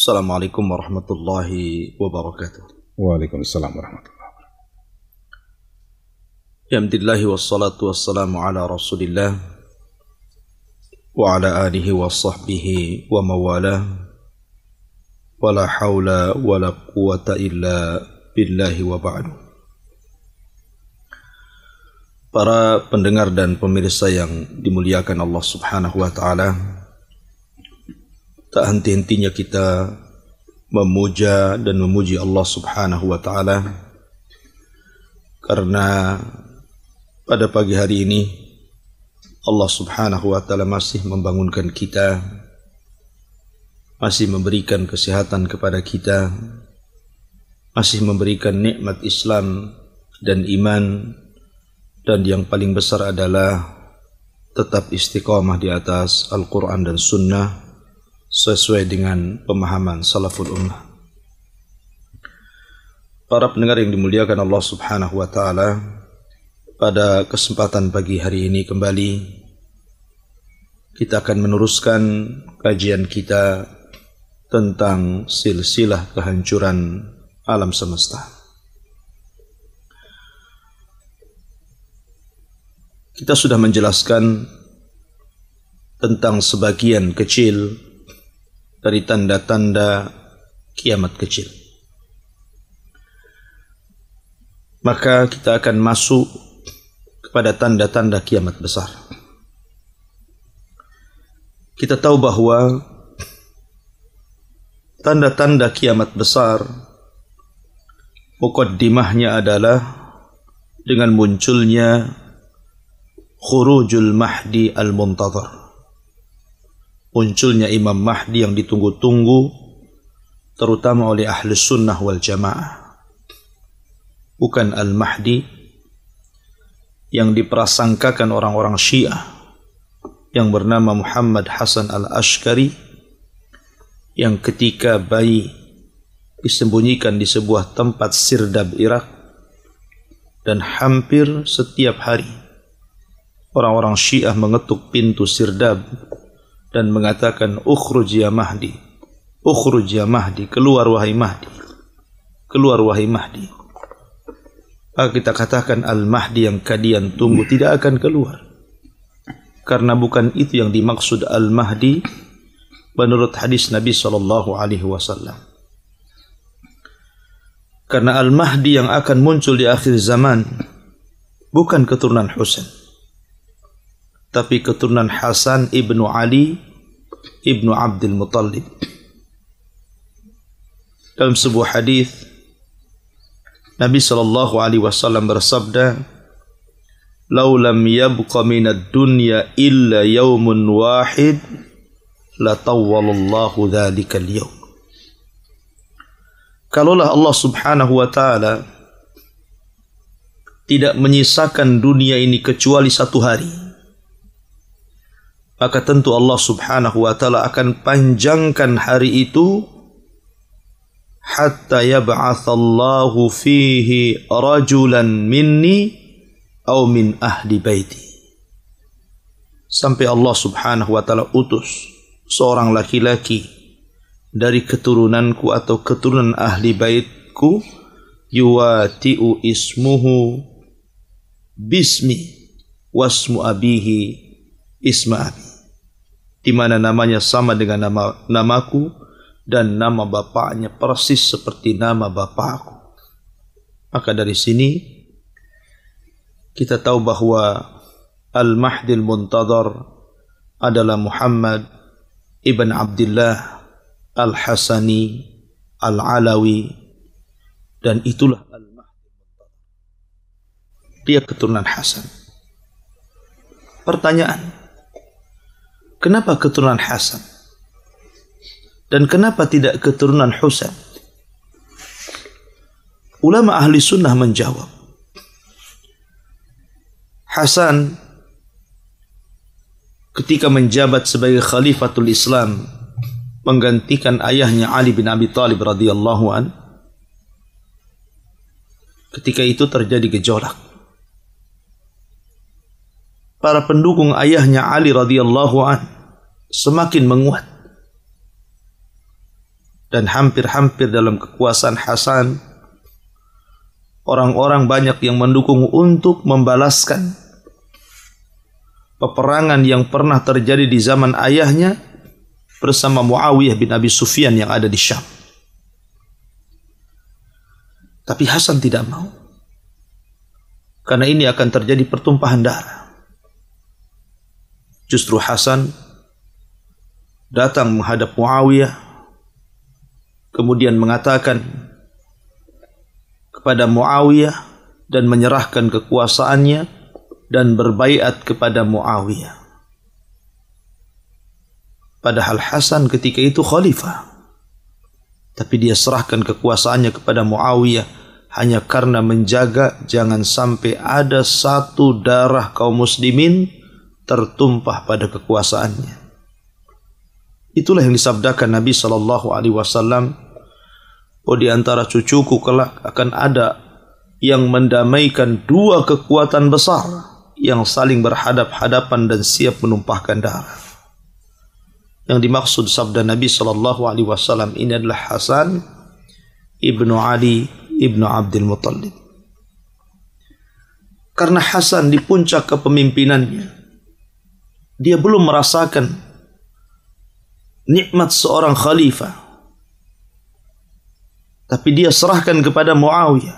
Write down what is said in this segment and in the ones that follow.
Assalamualaikum warahmatullahi wabarakatuh. Waalaikumsalam warahmatullahi wabarakatuh. Alhamdulillah wassalatu wassalamu ala Rasulillah wa ala alihi wa sahbihi wa mawalah. Wala haula wala quwata illa billahi wa ba'du. Para pendengar dan pemirsa yang dimuliakan Allah Subhanahu wa taala, tak henti-hentinya kita memuja dan memuji Allah Subhanahu wa taala karena pada pagi hari ini Allah Subhanahu wa taala masih membangunkan kita masih memberikan kesehatan kepada kita masih memberikan nikmat Islam dan iman dan yang paling besar adalah tetap istiqomah di atas Al-Quran dan Sunnah sesuai dengan pemahaman salaful ummah. Para pendengar yang dimuliakan Allah Subhanahu wa taala, pada kesempatan pagi hari ini kembali kita akan meneruskan kajian kita tentang silsilah kehancuran alam semesta. Kita sudah menjelaskan tentang sebagian kecil dari tanda-tanda kiamat kecil. Maka kita akan masuk kepada tanda-tanda kiamat besar. Kita tahu bahwa tanda-tanda kiamat besar pokok dimahnya adalah dengan munculnya khurujul mahdi al-muntazar munculnya Imam Mahdi yang ditunggu-tunggu terutama oleh ahli sunnah wal jamaah bukan Al-Mahdi yang diprasangkakan orang-orang syiah yang bernama Muhammad Hasan Al-Ashkari yang ketika bayi disembunyikan di sebuah tempat sirdab Irak dan hampir setiap hari orang-orang syiah mengetuk pintu sirdab dan mengatakan ukhruj ya mahdi ukhruj ya mahdi keluar wahai mahdi keluar wahai mahdi maka ah, kita katakan al mahdi yang kadian tunggu tidak akan keluar karena bukan itu yang dimaksud al mahdi menurut hadis Nabi sallallahu alaihi wasallam karena al mahdi yang akan muncul di akhir zaman bukan keturunan Husain tapi keturunan Hasan ibnu Ali ibnu Abdul Muttalib. Dalam sebuah hadis Nabi sallallahu alaihi wasallam bersabda, "Lau lam yabqa min ad-dunya illa yawmun wahid, la tawwalallahu dzalika al-yawm." Kalaulah Allah Subhanahu wa taala tidak menyisakan dunia ini kecuali satu hari, maka tentu Allah Subhanahu wa taala akan panjangkan hari itu hatta yab'atsallahu fihi rajulan minni au min ahli baiti sampai Allah Subhanahu wa taala utus seorang laki-laki dari keturunanku atau keturunan ahli baitku yuwati'u ismuhu bismi wasmu abihi isma abi di mana namanya sama dengan nama namaku dan nama bapaknya persis seperti nama bapakku. Maka dari sini kita tahu bahwa al Mahdi al Muntadhar adalah Muhammad ibn Abdullah Al-Hasani Al-Alawi dan itulah Al-Mahdil Dia keturunan Hasan. Pertanyaan, Kenapa keturunan Hasan? Dan kenapa tidak keturunan Husain? Ulama ahli sunnah menjawab. Hasan ketika menjabat sebagai khalifatul Islam menggantikan ayahnya Ali bin Abi Thalib radhiyallahu an ketika itu terjadi gejolak para pendukung ayahnya Ali radhiyallahu an semakin menguat dan hampir-hampir dalam kekuasaan Hasan orang-orang banyak yang mendukung untuk membalaskan peperangan yang pernah terjadi di zaman ayahnya bersama Muawiyah bin Abi Sufyan yang ada di Syam. Tapi Hasan tidak mau. Karena ini akan terjadi pertumpahan darah justru Hasan datang menghadap Muawiyah kemudian mengatakan kepada Muawiyah dan menyerahkan kekuasaannya dan berbaiat kepada Muawiyah. Padahal Hasan ketika itu khalifah. Tapi dia serahkan kekuasaannya kepada Muawiyah hanya karena menjaga jangan sampai ada satu darah kaum muslimin tertumpah pada kekuasaannya. Itulah yang disabdakan Nabi Shallallahu Alaihi Wasallam. Oh di antara cucuku kelak akan ada yang mendamaikan dua kekuatan besar yang saling berhadap-hadapan dan siap menumpahkan darah. Yang dimaksud sabda Nabi Shallallahu Alaihi Wasallam ini adalah Hasan ibnu Ali ibnu Abdul Muttalib. Karena Hasan di puncak kepemimpinannya, dia belum merasakan nikmat seorang khalifah. Tapi dia serahkan kepada Muawiyah.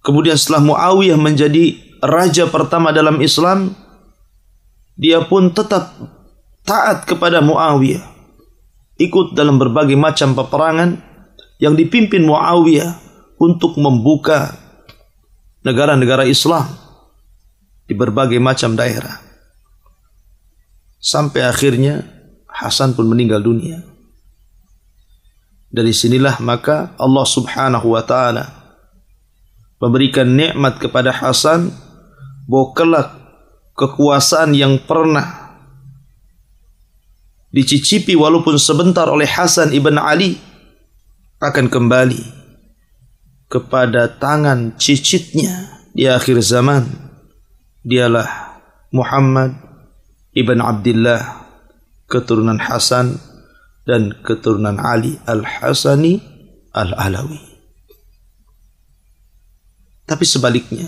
Kemudian setelah Muawiyah menjadi raja pertama dalam Islam, dia pun tetap taat kepada Muawiyah. Ikut dalam berbagai macam peperangan yang dipimpin Muawiyah untuk membuka negara-negara Islam di berbagai macam daerah. Sampai akhirnya Hasan pun meninggal dunia. Dari sinilah maka Allah Subhanahu wa taala memberikan nikmat kepada Hasan bahwa kelak kekuasaan yang pernah dicicipi walaupun sebentar oleh Hasan ibn Ali akan kembali kepada tangan cicitnya di akhir zaman dialah Muhammad Ibn Abdullah keturunan Hasan dan keturunan Ali Al-Hasani Al-Alawi. Tapi sebaliknya,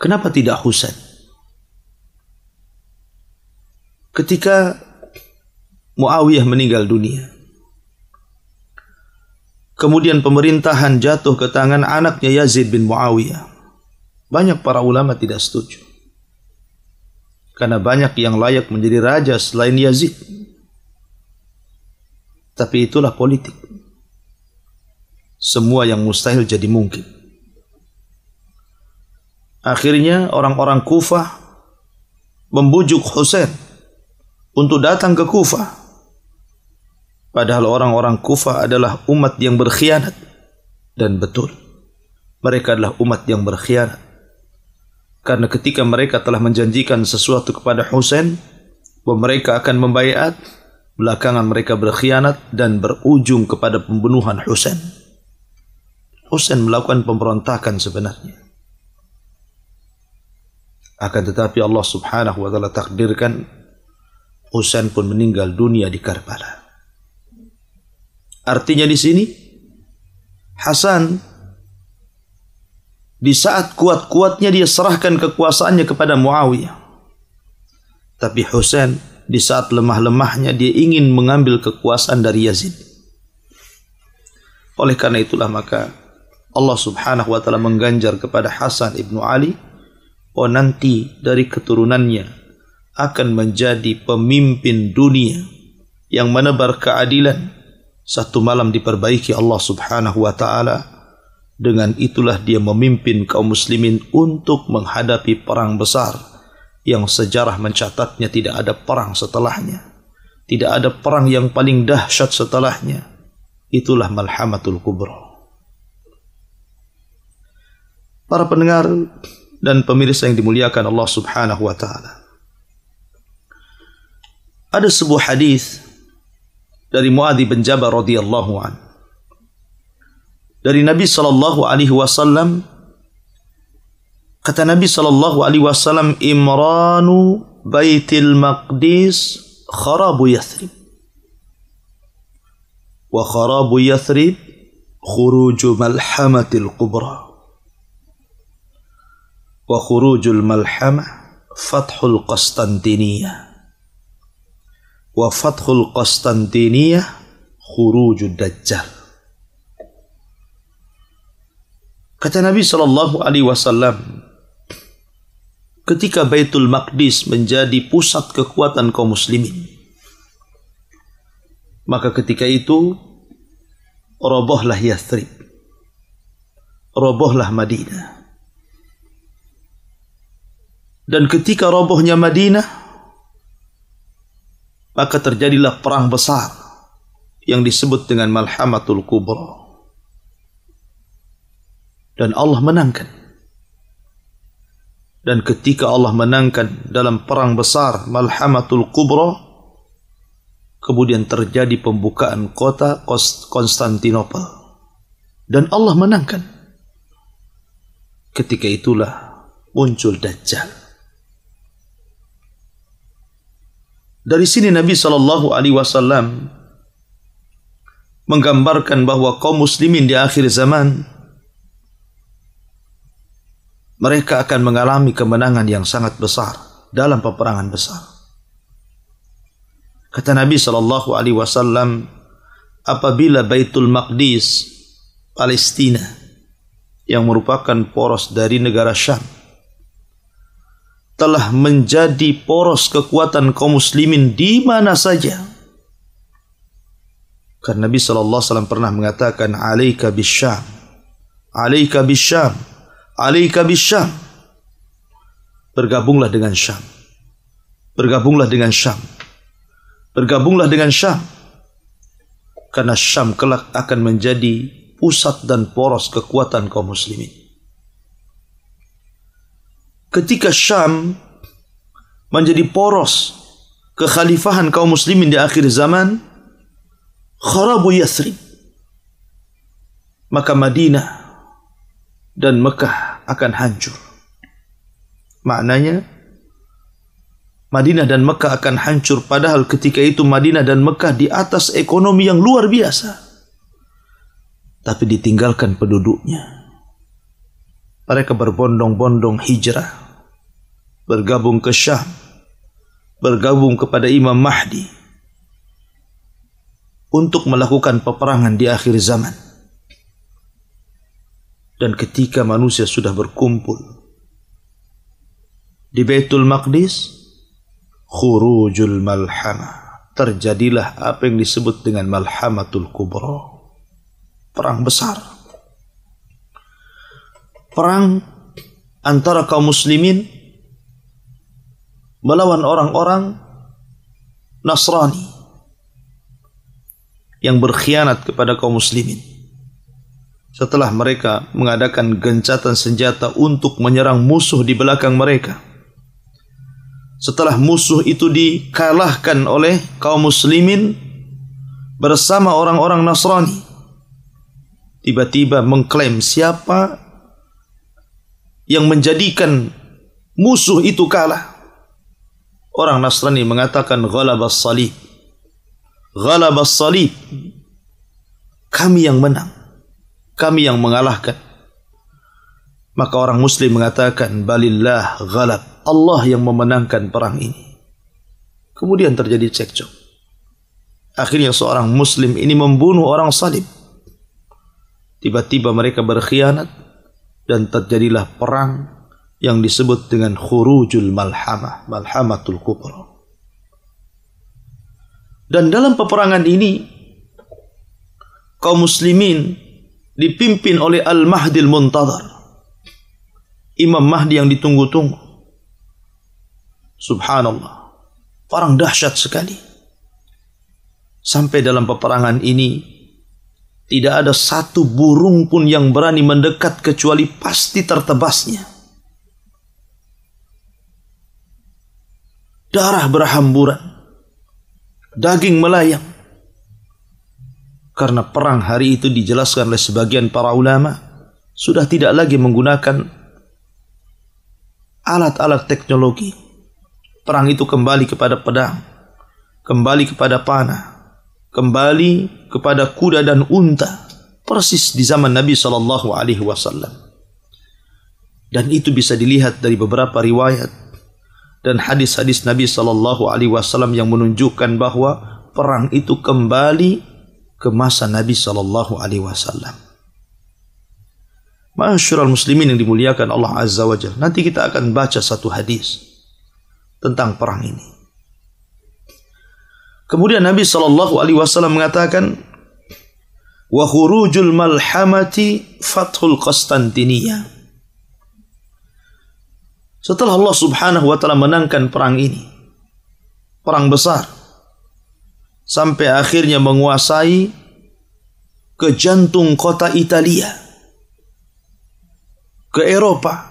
kenapa tidak Husain? Ketika Muawiyah meninggal dunia, kemudian pemerintahan jatuh ke tangan anaknya Yazid bin Muawiyah. Banyak para ulama tidak setuju. Karena banyak yang layak menjadi raja selain Yazid. Tapi itulah politik. Semua yang mustahil jadi mungkin. Akhirnya orang-orang Kufah membujuk Husain untuk datang ke Kufah. Padahal orang-orang Kufah adalah umat yang berkhianat. Dan betul, mereka adalah umat yang berkhianat. Karena ketika mereka telah menjanjikan sesuatu kepada Husain, bahwa mereka akan membayat, belakangan mereka berkhianat dan berujung kepada pembunuhan Husain. Husain melakukan pemberontakan sebenarnya. Akan tetapi Allah Subhanahu wa taala takdirkan Husain pun meninggal dunia di Karbala. Artinya di sini Hasan di saat kuat-kuatnya dia serahkan kekuasaannya kepada Muawiyah. Tapi Husain di saat lemah-lemahnya dia ingin mengambil kekuasaan dari Yazid. Oleh karena itulah maka Allah Subhanahu wa taala mengganjar kepada Hasan ibnu Ali oh nanti dari keturunannya akan menjadi pemimpin dunia yang menebar keadilan satu malam diperbaiki Allah Subhanahu wa taala dengan itulah dia memimpin kaum muslimin untuk menghadapi perang besar yang sejarah mencatatnya tidak ada perang setelahnya. Tidak ada perang yang paling dahsyat setelahnya. Itulah Malhamatul Kubra. Para pendengar dan pemirsa yang dimuliakan Allah Subhanahu wa taala. Ada sebuah hadis dari Muadz bin Jabal radhiyallahu anhu dari Nabi Shallallahu Alaihi Wasallam kata Nabi Shallallahu Alaihi Wasallam Imranu Baitil Maqdis kharabu Yathrib wa kharabu Yathrib khuruju malhamatil kubra wa khurujul malhamah fathul Qastantiniyah wa fathul Qastantiniyah khurujud Dajjal Kata Nabi Shallallahu Alaihi Wasallam, ketika Baitul Maqdis menjadi pusat kekuatan kaum muslimin, maka ketika itu robohlah Yathrib, robohlah Madinah. Dan ketika robohnya Madinah, maka terjadilah perang besar yang disebut dengan Malhamatul Kubra. dan Allah menangkan. Dan ketika Allah menangkan dalam perang besar Malhamatul Kubro, kemudian terjadi pembukaan kota Konstantinopel. Dan Allah menangkan. Ketika itulah muncul Dajjal. Dari sini Nabi saw menggambarkan bahawa kaum muslimin di akhir zaman mereka akan mengalami kemenangan yang sangat besar dalam peperangan besar. Kata Nabi Shallallahu Alaihi Wasallam, apabila Baitul Maqdis Palestina yang merupakan poros dari negara Syam telah menjadi poros kekuatan kaum muslimin di mana saja. Karena Nabi Shallallahu Alaihi Wasallam pernah mengatakan, "Alaika bisyam, alaika bisyam." alaika bisyam. Bergabunglah dengan Syam. Bergabunglah dengan Syam. Bergabunglah dengan Syam. Karena Syam kelak akan menjadi pusat dan poros kekuatan kaum muslimin. Ketika Syam menjadi poros kekhalifahan kaum muslimin di akhir zaman, kharabu Maka Madinah dan Mekah akan hancur. Maknanya Madinah dan Mekah akan hancur padahal ketika itu Madinah dan Mekah di atas ekonomi yang luar biasa. Tapi ditinggalkan penduduknya. Mereka berbondong-bondong hijrah, bergabung ke Syam, bergabung kepada Imam Mahdi untuk melakukan peperangan di akhir zaman dan ketika manusia sudah berkumpul di Baitul Maqdis khurujul malhama terjadilah apa yang disebut dengan malhamatul kubra perang besar perang antara kaum muslimin melawan orang-orang Nasrani yang berkhianat kepada kaum muslimin setelah mereka mengadakan gencatan senjata untuk menyerang musuh di belakang mereka. Setelah musuh itu dikalahkan oleh kaum muslimin bersama orang-orang Nasrani, tiba-tiba mengklaim siapa yang menjadikan musuh itu kalah. Orang Nasrani mengatakan as salib. as salib. Kami yang menang kami yang mengalahkan. Maka orang muslim mengatakan balillah ghalab. Allah yang memenangkan perang ini. Kemudian terjadi cekcok. Akhirnya seorang muslim ini membunuh orang salib. Tiba-tiba mereka berkhianat dan terjadilah perang yang disebut dengan khurujul malhamah, malhamatul kubra. Dan dalam peperangan ini kaum muslimin dipimpin oleh Al-Mahdil Muntadhar. Imam Mahdi yang ditunggu-tunggu. Subhanallah. Perang dahsyat sekali. Sampai dalam peperangan ini tidak ada satu burung pun yang berani mendekat kecuali pasti tertebasnya. Darah berhamburan. Daging melayang karena perang hari itu dijelaskan oleh sebagian para ulama sudah tidak lagi menggunakan alat-alat teknologi. Perang itu kembali kepada pedang, kembali kepada panah, kembali kepada kuda dan unta, persis di zaman Nabi Shallallahu Alaihi Wasallam. Dan itu bisa dilihat dari beberapa riwayat dan hadis-hadis Nabi Shallallahu Alaihi Wasallam yang menunjukkan bahwa perang itu kembali ke masa Nabi Shallallahu Alaihi Wasallam. Masyurul muslimin yang dimuliakan Allah Azza wa Jalla. Nanti kita akan baca satu hadis tentang perang ini. Kemudian Nabi Shallallahu Alaihi Wasallam mengatakan, wa khurujul malhamati fathul Qastantinia. Setelah Allah Subhanahu wa taala menangkan perang ini, perang besar sampai akhirnya menguasai ke jantung kota Italia, ke Eropa.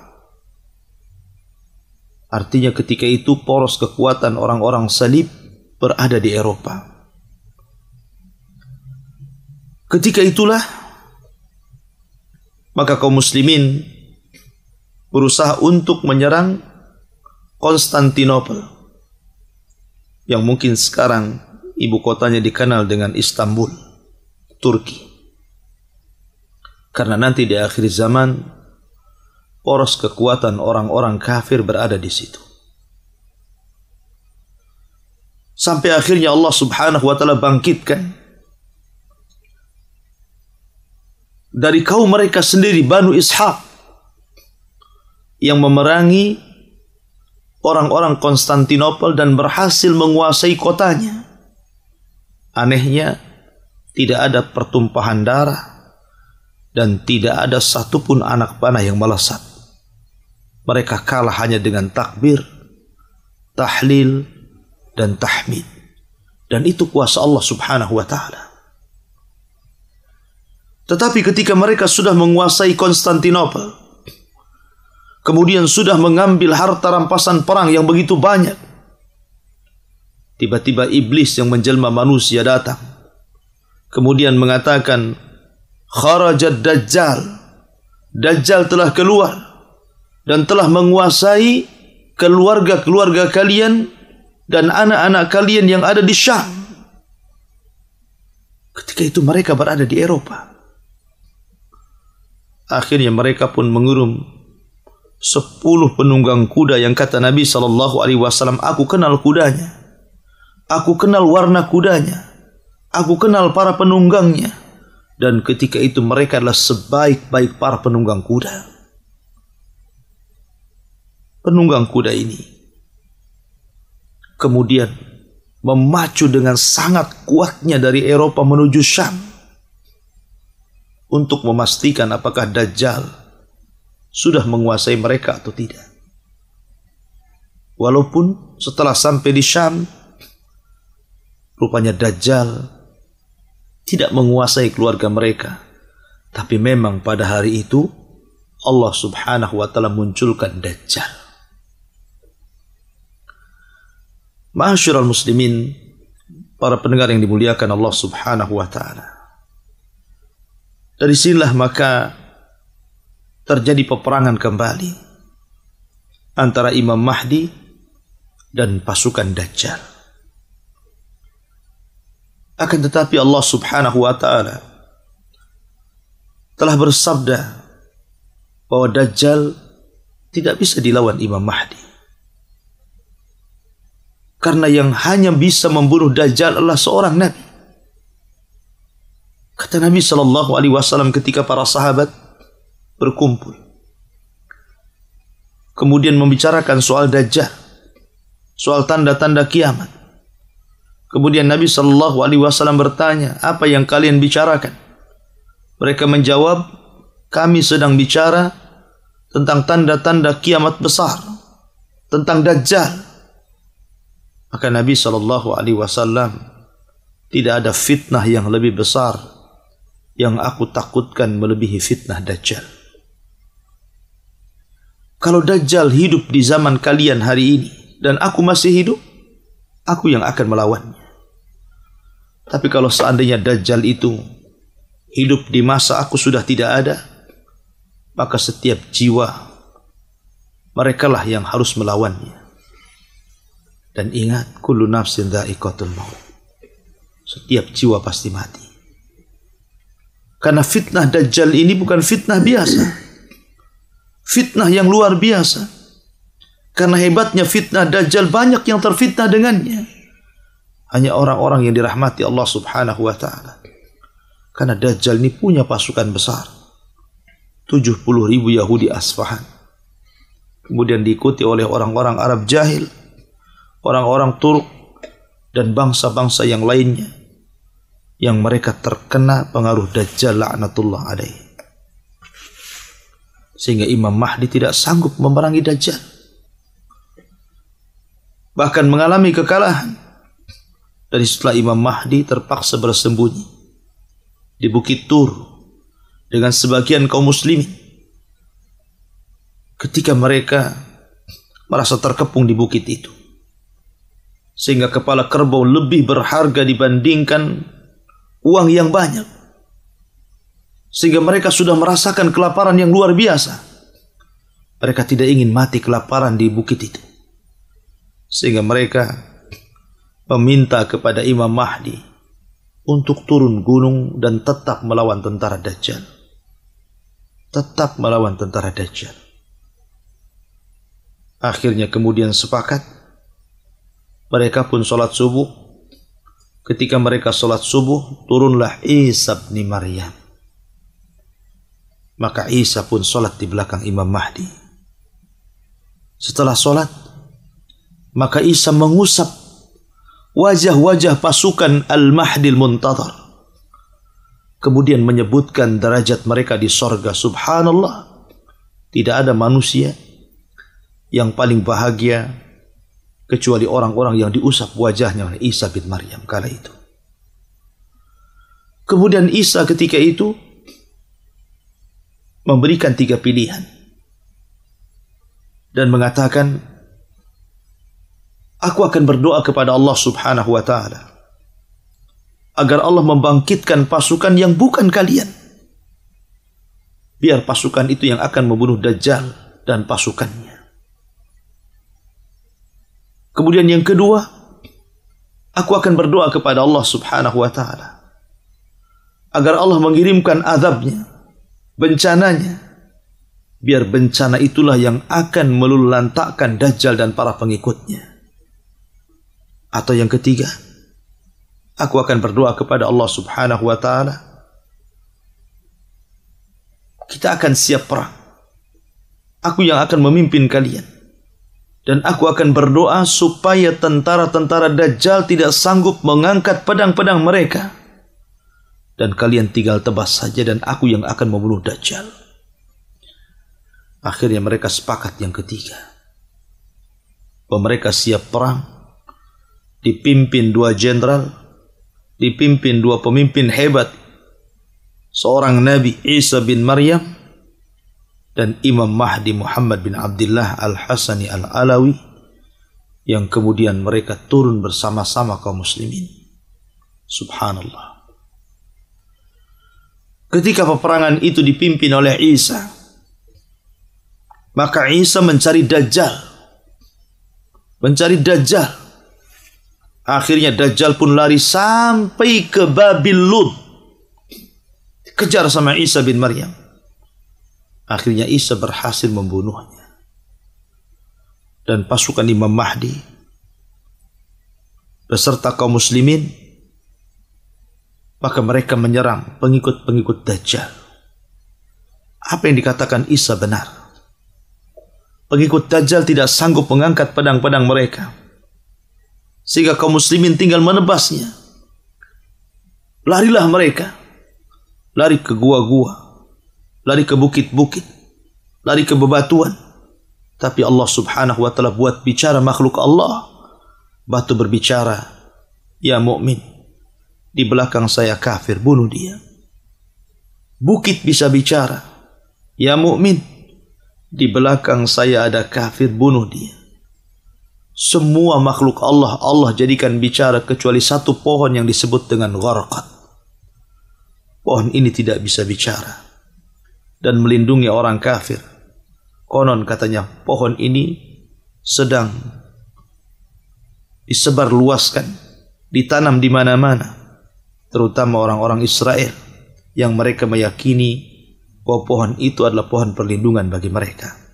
Artinya ketika itu poros kekuatan orang-orang salib berada di Eropa. Ketika itulah maka kaum muslimin berusaha untuk menyerang Konstantinopel yang mungkin sekarang Ibu kotanya dikenal dengan Istanbul, Turki. Karena nanti di akhir zaman poros kekuatan orang-orang kafir berada di situ. Sampai akhirnya Allah Subhanahu wa taala bangkitkan dari kaum mereka sendiri Banu Ishaq yang memerangi orang-orang Konstantinopel dan berhasil menguasai kotanya. Anehnya, tidak ada pertumpahan darah dan tidak ada satupun anak panah yang melesat. Mereka kalah hanya dengan takbir, tahlil, dan tahmid. Dan itu kuasa Allah subhanahu wa ta'ala. Tetapi ketika mereka sudah menguasai Konstantinopel, kemudian sudah mengambil harta rampasan perang yang begitu banyak, Tiba-tiba iblis yang menjelma manusia datang. Kemudian mengatakan, Kharajat Dajjal. Dajjal telah keluar dan telah menguasai keluarga-keluarga kalian dan anak-anak kalian yang ada di Syam. Ketika itu mereka berada di Eropa. Akhirnya mereka pun mengurung sepuluh penunggang kuda yang kata Nabi Shallallahu Alaihi Wasallam, aku kenal kudanya. Aku kenal warna kudanya. Aku kenal para penunggangnya. Dan ketika itu mereka adalah sebaik-baik para penunggang kuda. Penunggang kuda ini kemudian memacu dengan sangat kuatnya dari Eropa menuju Syam untuk memastikan apakah Dajjal sudah menguasai mereka atau tidak. Walaupun setelah sampai di Syam, Rupanya Dajjal tidak menguasai keluarga mereka. Tapi memang pada hari itu Allah Subhanahu wa taala munculkan Dajjal. Ma'asyiral muslimin, para pendengar yang dimuliakan Allah Subhanahu wa taala. Dari sinilah maka terjadi peperangan kembali antara Imam Mahdi dan pasukan Dajjal. Akan tetapi Allah Subhanahu wa taala telah bersabda bahwa Dajjal tidak bisa dilawan Imam Mahdi. Karena yang hanya bisa membunuh Dajjal adalah seorang nabi. Kata Nabi Shallallahu Alaihi Wasallam ketika para sahabat berkumpul, kemudian membicarakan soal Dajjal, soal tanda-tanda kiamat. Kemudian Nabi Shallallahu Alaihi Wasallam bertanya, apa yang kalian bicarakan? Mereka menjawab, kami sedang bicara tentang tanda-tanda kiamat besar, tentang Dajjal. Maka Nabi Shallallahu Alaihi Wasallam tidak ada fitnah yang lebih besar yang aku takutkan melebihi fitnah Dajjal. Kalau Dajjal hidup di zaman kalian hari ini dan aku masih hidup, aku yang akan melawannya. Tapi kalau seandainya Dajjal itu hidup di masa aku sudah tidak ada, maka setiap jiwa merekalah yang harus melawannya. Dan ingat, kullu nafsin dha'iqatul maut. Setiap jiwa pasti mati. Karena fitnah Dajjal ini bukan fitnah biasa. Fitnah yang luar biasa karena hebatnya fitnah Dajjal banyak yang terfitnah dengannya. Hanya orang-orang yang dirahmati Allah subhanahu wa ta'ala. Karena Dajjal ini punya pasukan besar. 70 ribu Yahudi Asfahan. Kemudian diikuti oleh orang-orang Arab jahil. Orang-orang Turk. Dan bangsa-bangsa yang lainnya. Yang mereka terkena pengaruh Dajjal laknatullah alaih. Sehingga Imam Mahdi tidak sanggup memerangi Dajjal bahkan mengalami kekalahan. Dan setelah Imam Mahdi terpaksa bersembunyi di Bukit Tur dengan sebagian kaum Muslimi Ketika mereka merasa terkepung di bukit itu. Sehingga kepala kerbau lebih berharga dibandingkan uang yang banyak. Sehingga mereka sudah merasakan kelaparan yang luar biasa. Mereka tidak ingin mati kelaparan di bukit itu sehingga mereka meminta kepada Imam Mahdi untuk turun gunung dan tetap melawan tentara Dajjal. Tetap melawan tentara Dajjal. Akhirnya kemudian sepakat. Mereka pun sholat subuh. Ketika mereka sholat subuh, turunlah Isa bin Maryam. Maka Isa pun sholat di belakang Imam Mahdi. Setelah sholat, maka Isa mengusap wajah-wajah pasukan Al-Mahdil Muntadhar. Kemudian menyebutkan derajat mereka di sorga. Subhanallah. Tidak ada manusia yang paling bahagia kecuali orang-orang yang diusap wajahnya oleh Isa bin Maryam kala itu. Kemudian Isa ketika itu memberikan tiga pilihan dan mengatakan aku akan berdoa kepada Allah Subhanahu wa taala agar Allah membangkitkan pasukan yang bukan kalian. Biar pasukan itu yang akan membunuh Dajjal dan pasukannya. Kemudian yang kedua, aku akan berdoa kepada Allah Subhanahu wa taala agar Allah mengirimkan azabnya, bencananya, biar bencana itulah yang akan melulantakkan Dajjal dan para pengikutnya. Atau yang ketiga, aku akan berdoa kepada Allah Subhanahu wa taala. Kita akan siap perang. Aku yang akan memimpin kalian. Dan aku akan berdoa supaya tentara-tentara Dajjal tidak sanggup mengangkat pedang-pedang mereka. Dan kalian tinggal tebas saja dan aku yang akan membunuh Dajjal. Akhirnya mereka sepakat yang ketiga. Bahwa mereka siap perang dipimpin dua jenderal, dipimpin dua pemimpin hebat, seorang Nabi Isa bin Maryam dan Imam Mahdi Muhammad bin Abdullah Al-Hasani Al-Alawi yang kemudian mereka turun bersama-sama kaum muslimin. Subhanallah. Ketika peperangan itu dipimpin oleh Isa, maka Isa mencari Dajjal. Mencari Dajjal Akhirnya Dajjal pun lari sampai ke Babil Kejar sama Isa bin Maryam. Akhirnya Isa berhasil membunuhnya. Dan pasukan Imam Mahdi beserta kaum muslimin maka mereka menyerang pengikut-pengikut Dajjal. Apa yang dikatakan Isa benar. Pengikut Dajjal tidak sanggup mengangkat pedang-pedang mereka sehingga kaum muslimin tinggal menebasnya. Larilah mereka. Lari ke gua-gua. Lari ke bukit-bukit. Lari ke bebatuan. Tapi Allah Subhanahu wa taala buat bicara makhluk Allah. Batu berbicara, "Ya mukmin, di belakang saya kafir, bunuh dia." Bukit bisa bicara, "Ya mukmin, di belakang saya ada kafir, bunuh dia." Semua makhluk Allah, Allah jadikan bicara kecuali satu pohon yang disebut dengan gharqat. Pohon ini tidak bisa bicara dan melindungi orang kafir. Konon katanya pohon ini sedang disebar luaskan, ditanam di mana-mana, terutama orang-orang Israel yang mereka meyakini bahwa pohon itu adalah pohon perlindungan bagi mereka.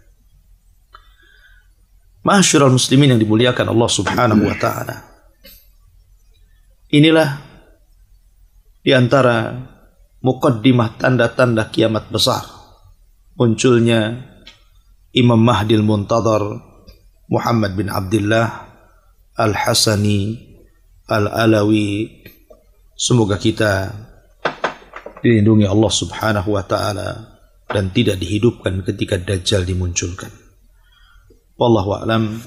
Masyurul muslimin yang dimuliakan Allah subhanahu wa ta'ala. Inilah di antara mukaddimah tanda-tanda kiamat besar. Munculnya Imam Mahdil Muntadhar Muhammad bin Abdullah Al-Hasani Al-Alawi. Semoga kita dilindungi Allah subhanahu wa ta'ala dan tidak dihidupkan ketika Dajjal dimunculkan. والله أعلم